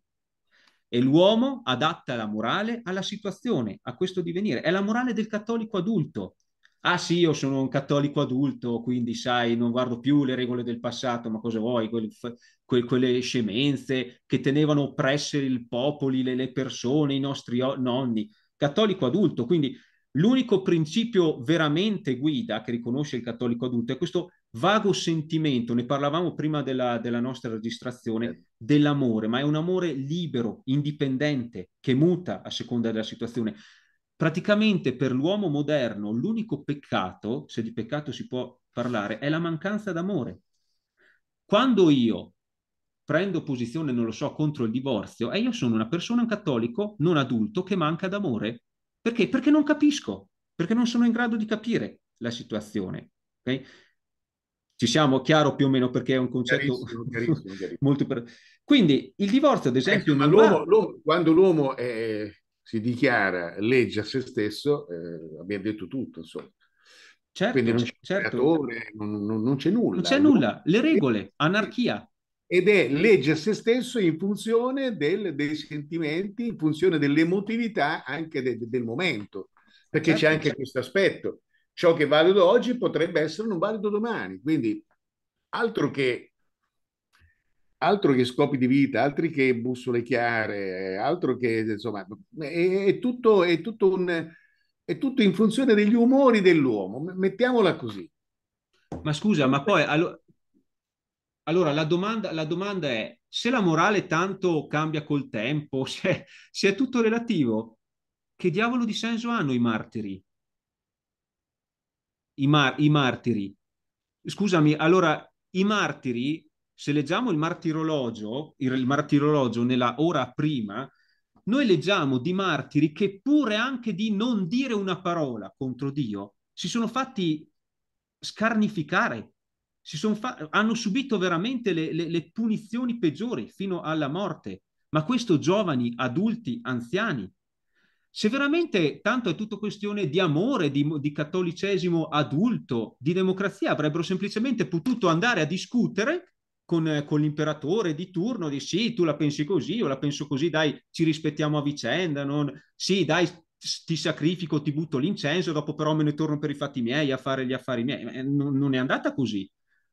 e l'uomo adatta la morale alla situazione, a questo divenire. È la morale del cattolico adulto. Ah sì, io sono un cattolico adulto, quindi sai, non guardo più le regole del passato, ma cosa vuoi? Quelle, que, quelle scemenze che tenevano oppresse il popolo, le, le persone, i nostri nonni. Cattolico adulto, quindi L'unico principio veramente guida che riconosce il cattolico adulto è questo vago sentimento, ne parlavamo prima della, della nostra registrazione, dell'amore, ma è un amore libero, indipendente, che muta a seconda della situazione. Praticamente per l'uomo moderno l'unico peccato, se di peccato si può parlare, è la mancanza d'amore. Quando io prendo posizione, non lo so, contro il divorzio, e io sono una persona, un cattolico non adulto, che manca d'amore, perché? Perché non capisco, perché non sono in grado di capire la situazione. Okay? Ci siamo chiaro più o meno perché è un concetto chiarissimo, chiarissimo, chiarissimo. molto... Per... Quindi il divorzio, ad esempio... Eh, ma l'uomo, l'uomo, quando l'uomo è, eh, si dichiara legge a se stesso, eh, abbiamo detto tutto, insomma. Certo, Quindi non c'è, certo. creatore, non, non, non, c'è nulla. Non c'è nulla, le regole, anarchia ed è legge a se stesso in funzione del, dei sentimenti, in funzione dell'emotività anche de, del momento, perché c'è anche certo. questo aspetto. Ciò che è valido oggi potrebbe essere non valido domani, quindi altro che, altro che scopi di vita, altri che bussole chiare, altro che insomma, è, è tutto, è, tutto un, è tutto in funzione degli umori dell'uomo, mettiamola così. Ma scusa, ma poi allo- allora la domanda, la domanda, è se la morale tanto cambia col tempo, se, se è tutto relativo, che diavolo di senso hanno i martiri? I, mar- I, martiri. Scusami, allora i martiri, se leggiamo il martirologio, il martirologio nella ora prima, noi leggiamo di martiri che pure anche di non dire una parola contro Dio si sono fatti scarnificare, fa- hanno subito veramente le, le, le punizioni peggiori fino alla morte, ma questo giovani, adulti, anziani. Se veramente tanto è tutto questione di amore, di, di cattolicesimo adulto, di democrazia, avrebbero semplicemente potuto andare a discutere con, con, l'imperatore di turno, di sì, tu la pensi così, io la penso così, dai, ci rispettiamo a vicenda, non... sì, dai, ti sacrifico, ti butto l'incenso, dopo però me ne torno per i fatti miei a fare gli affari miei. Eh, non, non è andata così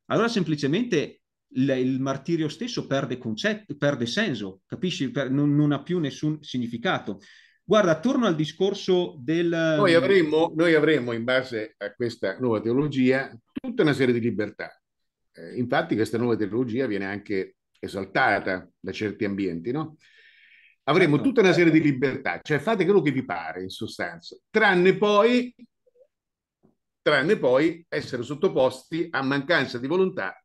allora semplicemente il martirio stesso perde, concetto, perde senso, capisci? Per, non, non, ha più nessun significato. Guarda, torno al discorso del... Noi avremo, noi avremmo in base a questa nuova teologia tutta una serie di libertà. Eh, infatti questa nuova teologia viene anche esaltata da certi ambienti, no? Avremo certo. tutta una serie di libertà, cioè fate quello che vi pare in sostanza, tranne poi tranne poi essere sottoposti a mancanza di volontà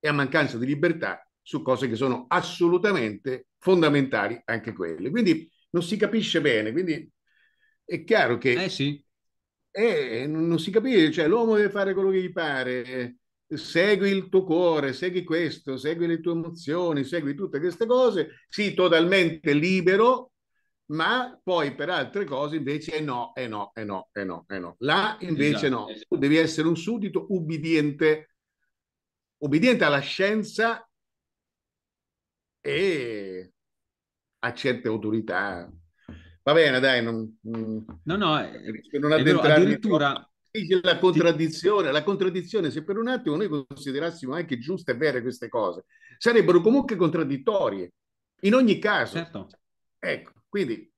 e a mancanza di libertà su cose che sono assolutamente fondamentali anche quelle. Quindi non si capisce bene, quindi è chiaro che... Eh sì. Eh, non si capisce, cioè l'uomo deve fare quello che gli pare, segui il tuo cuore, segui questo, segui le tue emozioni, segui tutte queste cose, sii totalmente libero ma poi per altre cose invece è no, è no, è no, è no, è no. Là invece esatto, no, esatto. tu devi essere un suddito ubbidiente, ubbidiente alla scienza e a certe autorità. Va bene, dai, non, no, no, non addentrare addirittura la contraddizione, la contraddizione, se per un attimo noi considerassimo anche giuste e vere queste cose, sarebbero comunque contraddittorie, in ogni caso. Certo. Ecco, quindi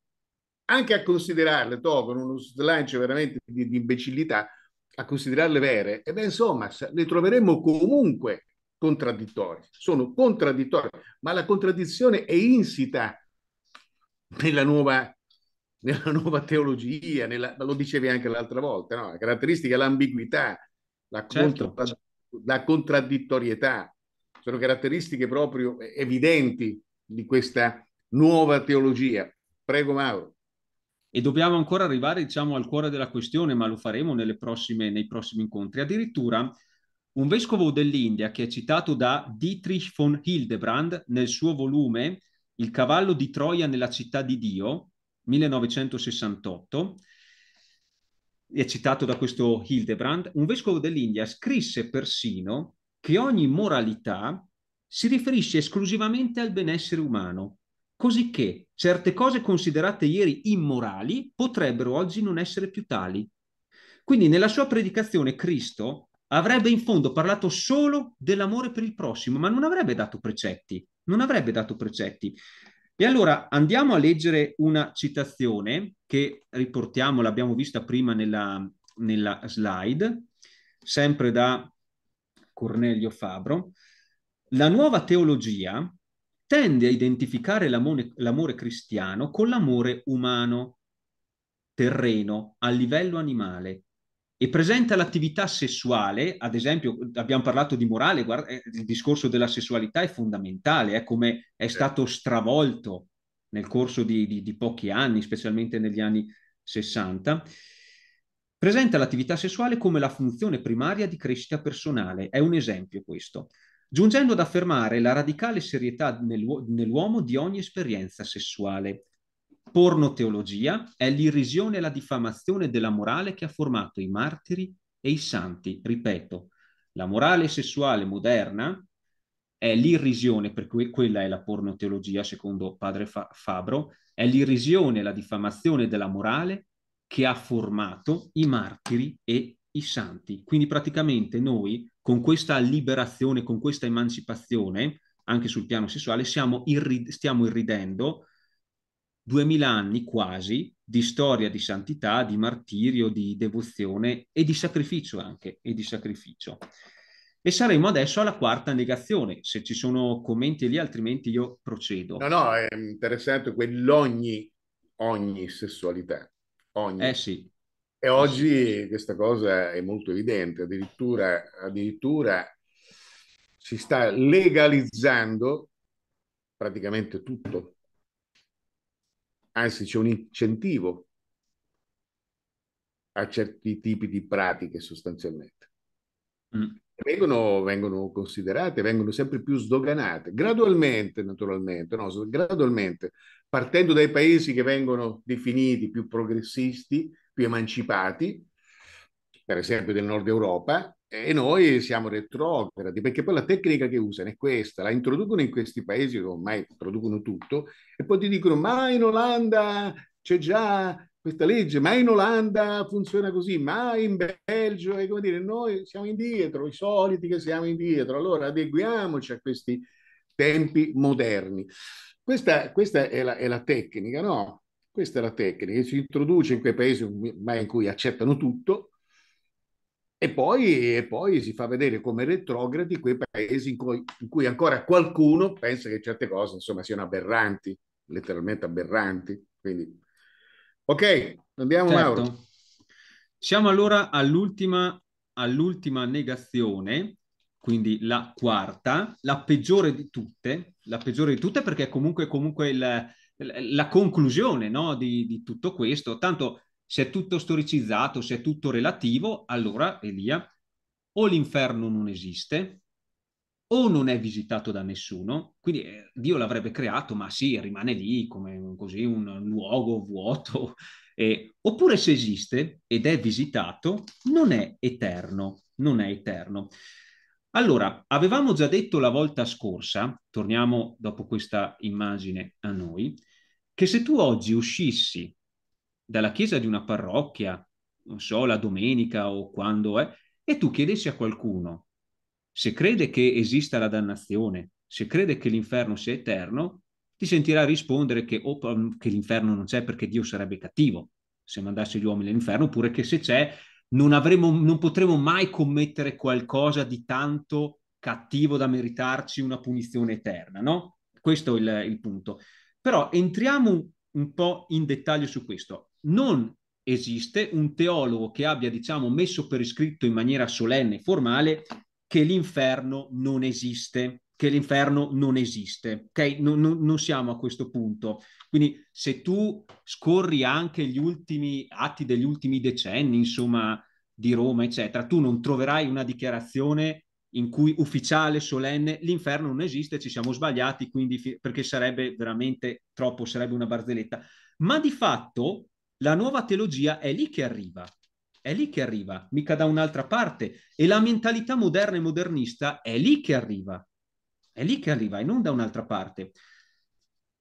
anche a considerarle, dopo con uno slancio veramente di, di imbecillità, a considerarle vere, e beh, insomma, le troveremo comunque contraddittorie. Sono contraddittorie, ma la contraddizione è insita nella nuova, nella nuova teologia, nella, lo dicevi anche l'altra volta, no? la caratteristica è l'ambiguità, la, certo. la contraddittorietà. Sono caratteristiche proprio evidenti di questa nuova teologia. Prego Mauro. E dobbiamo ancora arrivare, diciamo, al cuore della questione, ma lo faremo prossime, nei prossimi incontri. Addirittura un vescovo dell'India che è citato da Dietrich von Hildebrand nel suo volume Il cavallo di Troia nella città di Dio, 1968, è citato da questo Hildebrand, un vescovo dell'India scrisse persino che ogni moralità si riferisce esclusivamente al benessere umano cosicché certe cose considerate ieri immorali potrebbero oggi non essere più tali. Quindi nella sua predicazione Cristo avrebbe in fondo parlato solo dell'amore per il prossimo, ma non avrebbe dato precetti, non avrebbe dato precetti. E allora andiamo a leggere una citazione che riportiamo, l'abbiamo vista prima nella, nella slide, sempre da Cornelio Fabro. La nuova teologia, tende a identificare l'amore, l'amore cristiano con l'amore umano, terreno, a livello animale, e presenta l'attività sessuale, ad esempio abbiamo parlato di morale, guarda, eh, il discorso della sessualità è fondamentale, è come è stato stravolto nel corso di, di, di pochi anni, specialmente negli anni 60, presenta l'attività sessuale come la funzione primaria di crescita personale, è un esempio questo giungendo ad affermare la radicale serietà nell'uomo di ogni esperienza sessuale. Pornoteologia è l'irrisione e la diffamazione della morale che ha formato i martiri e i santi. Ripeto, la morale sessuale moderna è l'irrisione, per cui quella è la pornoteologia secondo padre Fa- Fabro, è l'irrisione e la diffamazione della morale che ha formato i martiri e i santi. Quindi praticamente noi con questa liberazione, con questa emancipazione, anche sul piano sessuale, siamo irri- stiamo irridendo duemila anni quasi di storia di santità, di martirio, di devozione e di sacrificio anche, e di sacrificio. E saremo adesso alla quarta negazione, se ci sono commenti lì, altrimenti io procedo. No, no, è interessante quell'ogni, ogni sessualità. Ogni. Eh sì, e oggi questa cosa è molto evidente, addirittura, addirittura si sta legalizzando praticamente tutto. Anzi, c'è un incentivo a certi tipi di pratiche sostanzialmente. Mm. Vengono, vengono, considerate, vengono sempre più sdoganate, gradualmente naturalmente, no? gradualmente, partendo dai paesi che vengono definiti più progressisti, più emancipati, per esempio del nord Europa, e noi siamo retrogradi, perché poi la tecnica che usano è questa, la introducono in questi paesi che ormai producono tutto, e poi ti dicono, ma in Olanda c'è già questa legge, ma in Olanda funziona così, ma in Belgio, è come dire, noi siamo indietro, i soliti che siamo indietro, allora adeguiamoci a questi tempi moderni. Questa, questa è, la, è, la, tecnica, no? Questa è la tecnica, si introduce in quei paesi in cui accettano tutto e poi, e poi si fa vedere come retrogradi quei paesi in cui, in cui, ancora qualcuno pensa che certe cose insomma, siano aberranti, letteralmente aberranti. Quindi, ok, andiamo certo. Mauro. Siamo allora all'ultima, all'ultima negazione, quindi la quarta, la peggiore di tutte, la peggiore di tutte perché comunque, comunque il la conclusione no, di, di, tutto questo. Tanto se è tutto storicizzato, se è tutto relativo, allora Elia o l'inferno non esiste o non è visitato da nessuno, quindi eh, Dio l'avrebbe creato, ma sì, rimane lì come così un luogo vuoto, eh, oppure se esiste ed è visitato, non è eterno, non è eterno. Allora, avevamo già detto la volta scorsa, torniamo dopo questa immagine a noi, che se tu oggi uscissi dalla chiesa di una parrocchia, non so, la domenica o quando è, e tu chiedessi a qualcuno se crede che esista la dannazione, se crede che l'inferno sia eterno, ti sentirà rispondere che, oh, che l'inferno non c'è perché Dio sarebbe cattivo se mandasse gli uomini all'inferno, oppure che se c'è non, avremo, non potremo mai commettere qualcosa di tanto cattivo da meritarci una punizione eterna, no? Questo è il, il punto. Però entriamo un, po' in dettaglio su questo. Non esiste un teologo che abbia, diciamo, messo per iscritto in maniera solenne e formale che l'inferno non esiste, che l'inferno non esiste, ok? Non, non, non, siamo a questo punto. Quindi se tu scorri anche gli ultimi atti degli ultimi decenni, insomma, di Roma, eccetera, tu non troverai una dichiarazione in cui ufficiale, solenne, l'inferno non esiste, ci siamo sbagliati, quindi perché sarebbe veramente troppo, sarebbe una barzelletta. Ma di fatto la nuova teologia è lì che arriva, è lì che arriva, mica da un'altra parte. E la mentalità moderna e modernista è lì che arriva, è lì che arriva e non da un'altra parte.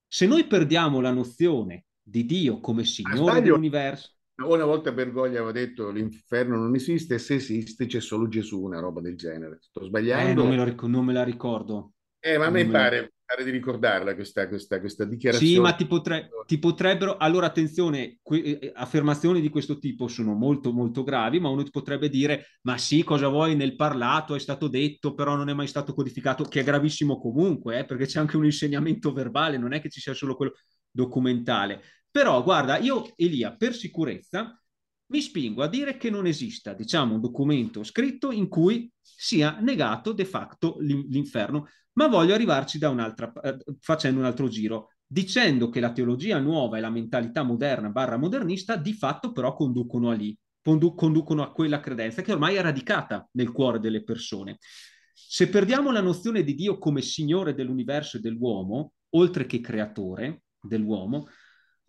Se noi perdiamo la nozione di Dio come Signore dell'universo... Una volta Bergoglio aveva detto l'inferno non esiste e se esiste c'è solo Gesù, una roba del genere. Sto sbagliando? Eh, non, me ric- non, me la ricordo. Eh, ma a me pare, la... pare, di ricordarla questa, questa, questa dichiarazione. Sì, ma ti, potre- ti potrebbero... Allora, attenzione, que- eh, eh, affermazioni di questo tipo sono molto, molto gravi, ma uno ti potrebbe dire, ma sì, cosa vuoi nel parlato, è stato detto, però non è mai stato codificato, che è gravissimo comunque, eh, perché c'è anche un insegnamento verbale, non è che ci sia solo quello documentale. Però guarda, io Elia, per sicurezza, mi spingo a dire che non esista, diciamo, un documento scritto in cui sia negato de facto l'inferno, ma voglio arrivarci da un'altra, eh, facendo un altro giro, dicendo che la teologia nuova e la mentalità moderna barra modernista di fatto però conducono a lì, conducono a quella credenza che ormai è radicata nel cuore delle persone. Se perdiamo la nozione di Dio come Signore dell'universo e dell'uomo, oltre che creatore dell'uomo,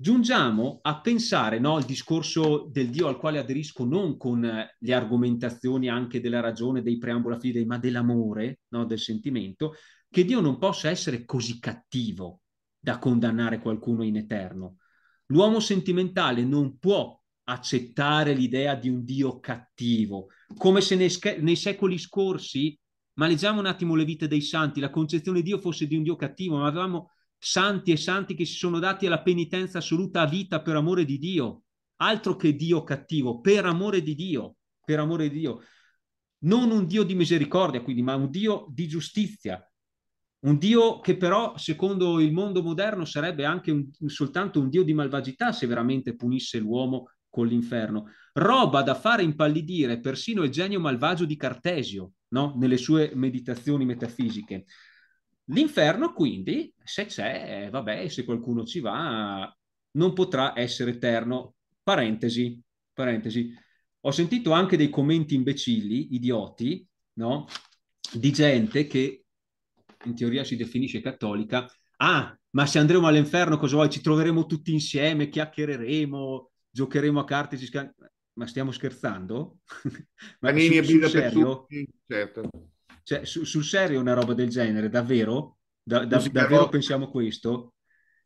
giungiamo a pensare no, al discorso del Dio al quale aderisco non con eh, le argomentazioni anche della ragione, dei preamboli fidei, ma dell'amore, no, del sentimento, che Dio non possa essere così cattivo da condannare qualcuno in eterno. L'uomo sentimentale non può accettare l'idea di un Dio cattivo, come se nei, nei secoli scorsi, ma leggiamo un attimo le vite dei santi, la concezione di Dio fosse di un Dio cattivo, ma avevamo santi e santi che si sono dati alla penitenza assoluta a vita per amore di Dio, altro che Dio cattivo, per amore di Dio, per amore di Dio. Non un Dio di misericordia, quindi, ma un Dio di giustizia. Un Dio che però, secondo il mondo moderno, sarebbe anche un, soltanto un Dio di malvagità se veramente punisse l'uomo con l'inferno. Roba da fare impallidire persino il genio malvagio di Cartesio, no? nelle sue meditazioni metafisiche. L'inferno quindi, se c'è, eh, vabbè, se qualcuno ci va, non potrà essere eterno. Parentesi, parentesi. Ho sentito anche dei commenti imbecilli, idioti, no? Di gente che in teoria si definisce cattolica. Ah, ma se andremo all'inferno cosa vuoi? Ci troveremo tutti insieme, chiacchiereremo, giocheremo a carte. Ci scan... Ma stiamo scherzando? ma Panini e birra per tutti, certo. Cioè, su, sul serio una roba del genere, davvero? Da, da, davvero pensiamo questo?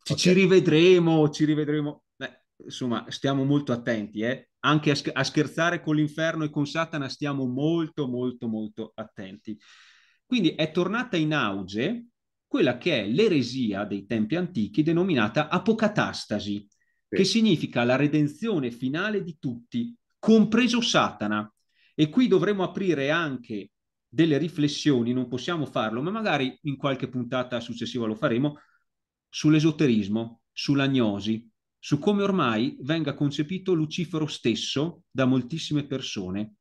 Ci, okay. ci rivedremo, ci rivedremo. Beh, insomma, stiamo molto attenti, eh? Anche a, a scherzare con l'inferno e con Satana stiamo molto, molto, molto attenti. Quindi è tornata in auge quella che è l'eresia dei tempi antichi denominata apocatastasi, sì. che significa la redenzione finale di tutti, compreso Satana. E qui dovremo aprire anche delle riflessioni, non possiamo farlo, ma magari in qualche puntata successiva lo faremo, sull'esoterismo, sull'agnosi, su come ormai venga concepito Lucifero stesso da moltissime persone.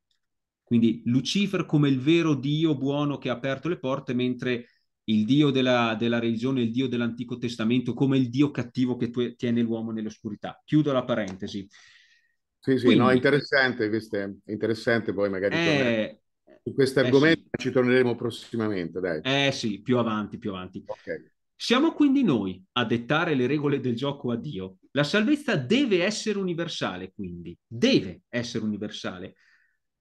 Quindi Lucifero come il vero Dio buono che ha aperto le porte, mentre il Dio della, della religione, il Dio dell'Antico Testamento, come il Dio cattivo che tu, tiene l'uomo nell'oscurità. Chiudo la parentesi. Sì, sì, Quindi, no, interessante, queste, interessante poi magari. Eh, su questo argomento eh sì. ci torneremo prossimamente, dai. Eh sì, più avanti, più avanti. Okay. Siamo quindi noi a dettare le regole del gioco a Dio. La salvezza deve essere universale, quindi, deve essere universale.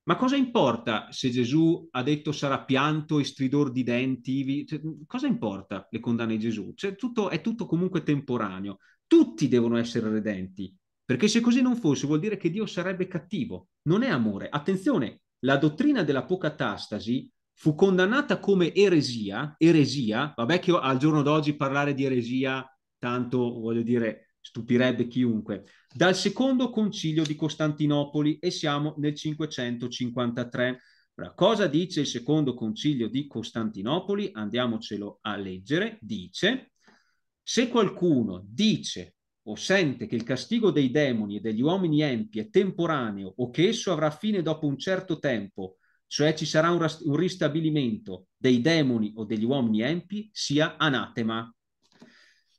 Ma cosa importa se Gesù ha detto sarà pianto e stridor di denti? Cioè, cosa importa le condanne di Gesù? Cioè, tutto, è tutto comunque temporaneo. Tutti devono essere redenti, perché se così non fosse vuol dire che Dio sarebbe cattivo. Non è amore. Attenzione, la dottrina dell'apocatastasi fu condannata come eresia, eresia, vabbè che al giorno d'oggi parlare di eresia tanto, voglio dire, stupirebbe chiunque, dal secondo concilio di Costantinopoli e siamo nel 553. Ora, cosa dice il secondo concilio di Costantinopoli? Andiamocelo a leggere. Dice, se qualcuno dice o sente che il castigo dei demoni e degli uomini empi è temporaneo o che esso avrà fine dopo un certo tempo, cioè ci sarà un, un ristabilimento dei demoni o degli uomini empi, sia anatema.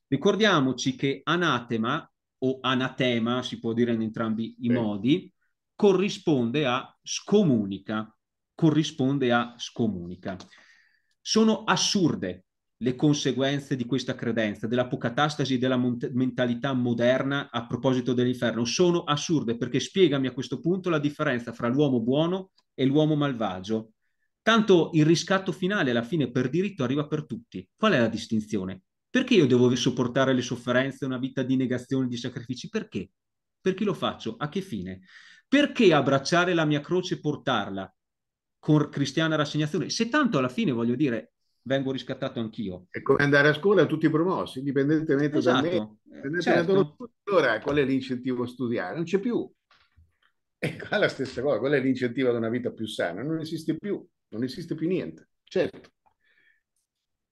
Ricordiamoci che anatema o anatema, si può dire in entrambi i sì. modi, corrisponde a scomunica, corrisponde a scomunica. Sono assurde le conseguenze di questa credenza, dell'apocatastasi della mont- mentalità moderna a proposito dell'inferno, sono assurde perché spiegami a questo punto la differenza fra l'uomo buono e l'uomo malvagio. Tanto il riscatto finale alla fine per diritto arriva per tutti. Qual è la distinzione? Perché io devo sopportare le sofferenze, una vita di negazione, di sacrifici? Perché? Perché lo faccio? A che fine? Perché abbracciare la mia croce e portarla con cristiana rassegnazione? Se tanto alla fine, voglio dire, vengo riscattato anch'io. È come andare a scuola tutti i promossi, indipendentemente esatto. da me. Esatto. certo. allora, qual è l'incentivo a studiare? Non c'è più. E qua la stessa cosa, qual è l'incentivo ad una vita più sana? Non esiste più, non esiste più niente, certo.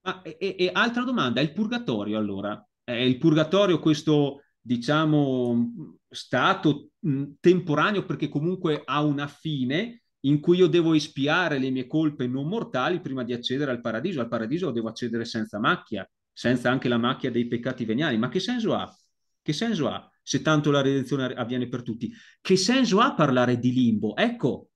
Ah, e, e, altra domanda, il purgatorio allora? È il purgatorio questo, diciamo, stato mh, temporaneo perché comunque ha una fine, in cui io devo espiare le mie colpe non mortali prima di accedere al paradiso. Al paradiso devo accedere senza macchia, senza anche la macchia dei peccati veniali. Ma che senso ha? Che senso ha se tanto la redenzione avviene per tutti? Che senso ha parlare di limbo? Ecco,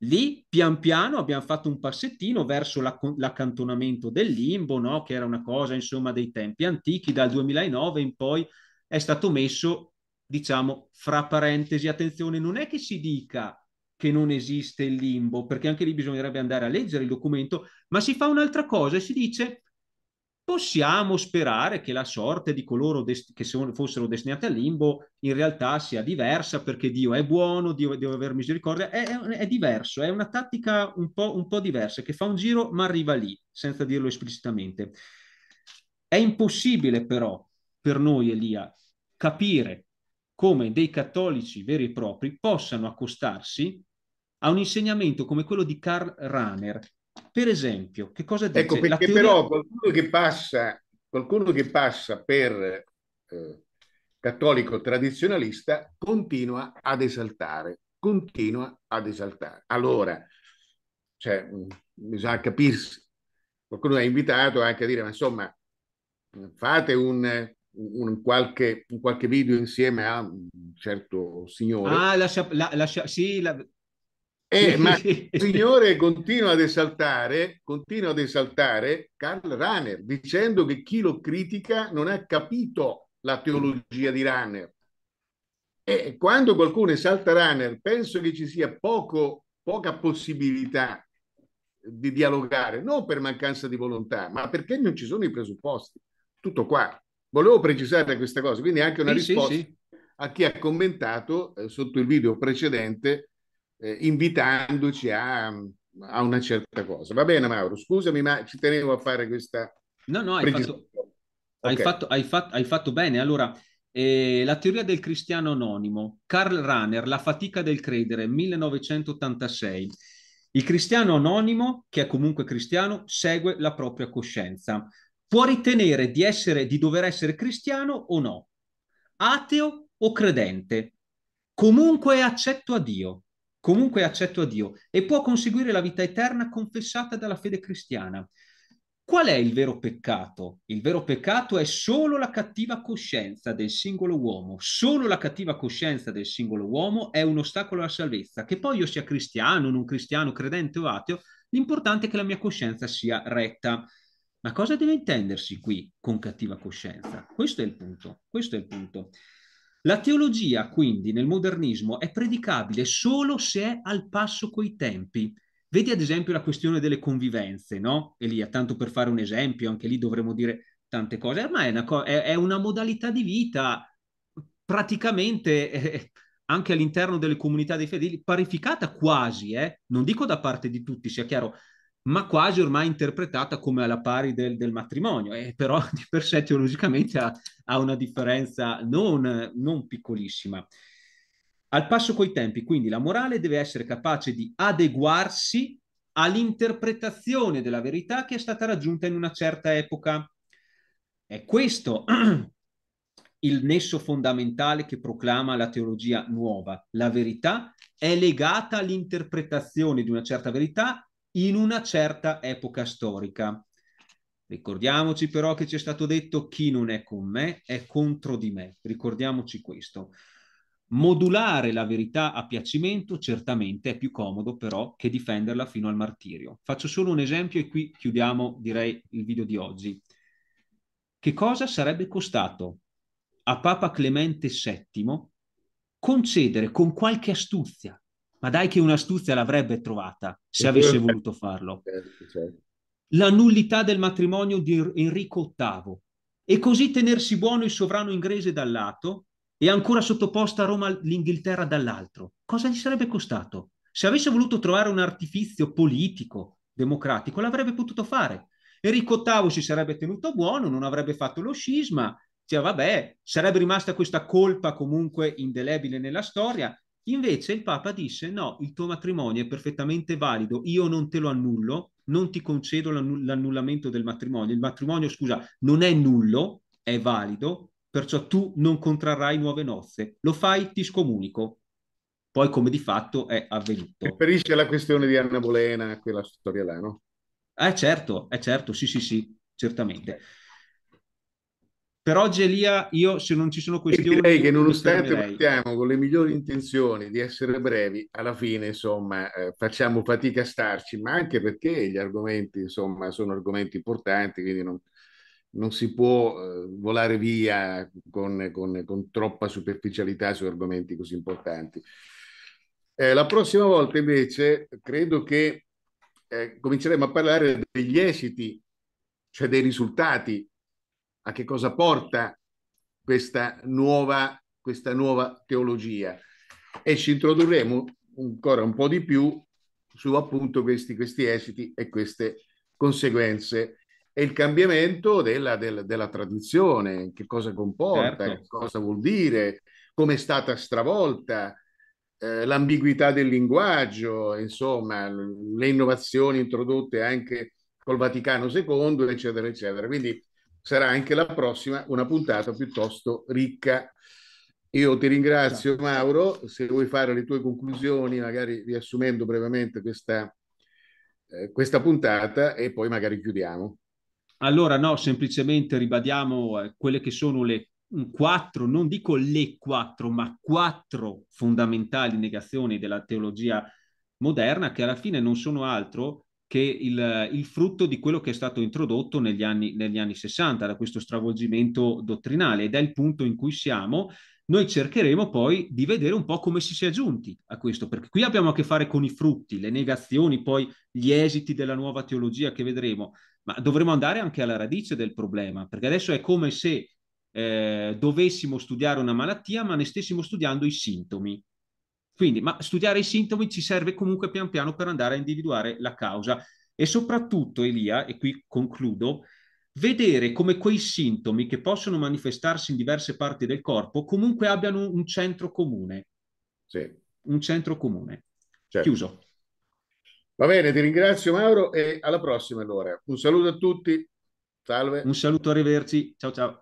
lì pian piano abbiamo fatto un passettino verso l'acc- l'accantonamento del limbo, no? che era una cosa insomma dei tempi antichi, dal 2009 in poi è stato messo, diciamo, fra parentesi, attenzione, non è che si dica che non esiste il limbo, perché anche lì bisognerebbe andare a leggere il documento, ma si fa un'altra cosa e si dice possiamo sperare che la sorte di coloro dest- che se fossero destinati al limbo in realtà sia diversa perché Dio è buono, Dio deve avere misericordia, è, è, è diverso, è una tattica un po', un po' diversa che fa un giro ma arriva lì, senza dirlo esplicitamente. È impossibile però per noi, Elia, capire come dei cattolici veri e propri possano accostarsi a un insegnamento come quello di Karl Rahner. Per esempio, che cosa dice? Ecco, perché teoria... però qualcuno che passa, qualcuno che passa per eh, cattolico tradizionalista continua ad esaltare, continua ad esaltare. Allora, cioè, mm, bisogna capirsi. Qualcuno è invitato anche a dire, ma insomma, mm, fate un, un, qualche, un qualche video insieme a un certo signore. Ah, lascia, la, lascia, sì, la, eh, ma il signore continua ad esaltare, continua ad esaltare Karl Rahner dicendo che chi lo critica non ha capito la teologia di Rahner. E quando qualcuno esalta Rahner, penso che ci sia poco, poca possibilità di dialogare, non per mancanza di volontà, ma perché non ci sono i presupposti. Tutto qua. Volevo precisare questa cosa, quindi anche una sì, risposta sì, sì. a chi ha commentato eh, sotto il video precedente eh, invitandoci a, a, una certa cosa. Va bene Mauro, scusami ma ci tenevo a fare questa... No, no, hai, fatto, okay. hai, fatto, hai, fatto, hai fatto bene. Allora, eh, la teoria del cristiano anonimo, Karl Rahner, La fatica del credere, 1986. Il cristiano anonimo, che è comunque cristiano, segue la propria coscienza. Può ritenere di, essere, di dover essere cristiano o no, ateo o credente. Comunque è accetto a Dio comunque accetto a Dio e può conseguire la vita eterna confessata dalla fede cristiana. Qual è il vero peccato? Il vero peccato è solo la cattiva coscienza del singolo uomo. Solo la cattiva coscienza del singolo uomo è un ostacolo alla salvezza. Che poi io sia cristiano, non cristiano, credente o ateo, l'importante è che la mia coscienza sia retta. Ma cosa deve intendersi qui con cattiva coscienza? Questo è il punto. Questo è il punto. La teologia, quindi, nel modernismo è predicabile solo se è al passo coi tempi. Vedi ad esempio la questione delle convivenze, no? Elia, tanto per fare un esempio, anche lì dovremmo dire tante cose. Ormai è una, co- è, è una modalità di vita praticamente eh, anche all'interno delle comunità dei fedeli parificata quasi, eh? non dico da parte di tutti, sia chiaro, ma quasi ormai interpretata come alla pari del, del matrimonio, e eh, però di per sé teologicamente ha, ha una differenza non, non piccolissima. Al passo coi tempi, quindi, la morale deve essere capace di adeguarsi all'interpretazione della verità che è stata raggiunta in una certa epoca. È questo il nesso fondamentale che proclama la teologia nuova. La verità è legata all'interpretazione di una certa verità in una certa epoca storica. Ricordiamoci però che ci è stato detto chi non è con me è contro di me. Ricordiamoci questo. Modulare la verità a piacimento certamente è più comodo però che difenderla fino al martirio. Faccio solo un esempio e qui chiudiamo direi il video di oggi. Che cosa sarebbe costato a Papa Clemente VII concedere con qualche astuzia, ma dai che un'astuzia l'avrebbe trovata se avesse voluto farlo. Eh, certo. La nullità del matrimonio di Enrico VIII e così tenersi buono il sovrano inglese dal lato e ancora sottoposta a Roma l'Inghilterra dall'altro. Cosa gli sarebbe costato? Se avesse voluto trovare un artificio politico, democratico, l'avrebbe potuto fare. Enrico VIII si sarebbe tenuto buono, non avrebbe fatto lo scisma, cioè vabbè, sarebbe rimasta questa colpa comunque indelebile nella storia, Invece il Papa dice no, il tuo matrimonio è perfettamente valido, io non te lo annullo, non ti concedo l'annullamento del matrimonio. Il matrimonio, scusa, non è nullo, è valido, perciò tu non contrarrai nuove nozze. Lo fai, ti scomunico. Poi, come di fatto è avvenuto. Riferisce la questione di Anna Bolena, quella storia là, no? Eh certo, eh certo, sì, sì, sì, certamente. Però Gelia, io se non ci sono questioni... direi che nonostante partiamo con le migliori intenzioni di essere brevi, alla fine insomma eh, facciamo fatica a starci, ma anche perché gli argomenti insomma sono argomenti importanti, quindi non, non si può eh, volare via con, con, con troppa superficialità su argomenti così importanti. Eh, la prossima volta invece credo che eh, cominceremo a parlare degli esiti, cioè dei risultati a che cosa porta questa nuova, questa nuova teologia e ci introdurremo ancora un po' di più su appunto questi, questi esiti e queste conseguenze e il cambiamento della, della, della tradizione, che cosa comporta, certo. che cosa vuol dire, come è stata stravolta, eh, l'ambiguità del linguaggio, insomma, le innovazioni introdotte anche col Vaticano II, eccetera, eccetera. Quindi sarà anche la prossima una puntata piuttosto ricca. Io ti ringrazio esatto. Mauro, se vuoi fare le tue conclusioni, magari riassumendo brevemente questa, eh, questa puntata e poi magari chiudiamo. Allora no, semplicemente ribadiamo eh, quelle che sono le quattro, non dico le quattro, ma quattro fondamentali negazioni della teologia moderna che alla fine non sono altro che il, il, frutto di quello che è stato introdotto negli anni, negli anni 60 da questo stravolgimento dottrinale ed è il punto in cui siamo. Noi cercheremo poi di vedere un po' come si sia giunti a questo, perché qui abbiamo a che fare con i frutti, le negazioni, poi gli esiti della nuova teologia che vedremo, ma dovremo andare anche alla radice del problema, perché adesso è come se eh, dovessimo studiare una malattia, ma ne stessimo studiando i sintomi. Quindi, ma studiare i sintomi ci serve comunque pian piano per andare a individuare la causa e soprattutto, Elia, e qui concludo, vedere come quei sintomi che possono manifestarsi in diverse parti del corpo comunque abbiano un centro comune. Sì. Un centro comune. Certo. Chiuso. Va bene, ti ringrazio Mauro e alla prossima allora. Un saluto a tutti. Salve. Un saluto, arrivederci. Ciao ciao.